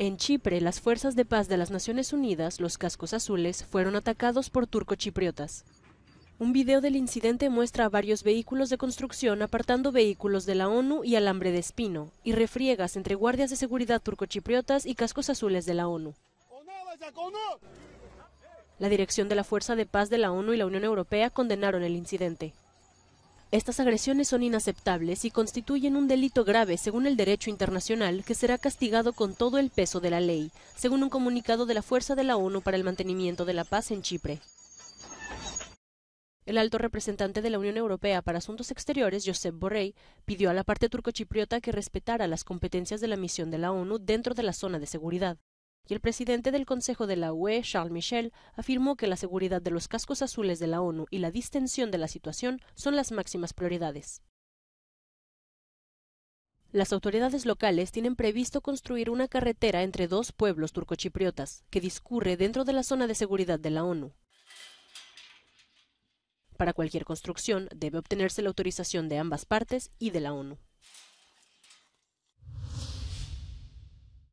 En Chipre, las fuerzas de paz de las Naciones Unidas, los cascos azules, fueron atacados por turcochipriotas. Un video del incidente muestra a varios vehículos de construcción apartando vehículos de la ONU y alambre de espino, y refriegas entre guardias de seguridad turcochipriotas y cascos azules de la ONU. La dirección de la Fuerza de Paz de la ONU y la Unión Europea condenaron el incidente. Estas agresiones son inaceptables y constituyen un delito grave según el derecho internacional que será castigado con todo el peso de la ley, según un comunicado de la Fuerza de la ONU para el Mantenimiento de la Paz en Chipre. El alto representante de la Unión Europea para Asuntos Exteriores, Josep Borrell, pidió a la parte turcochipriota que respetara las competencias de la misión de la ONU dentro de la zona de seguridad y el presidente del Consejo de la UE, Charles Michel, afirmó que la seguridad de los cascos azules de la ONU y la distensión de la situación son las máximas prioridades. Las autoridades locales tienen previsto construir una carretera entre dos pueblos turcochipriotas que discurre dentro de la zona de seguridad de la ONU. Para cualquier construcción debe obtenerse la autorización de ambas partes y de la ONU.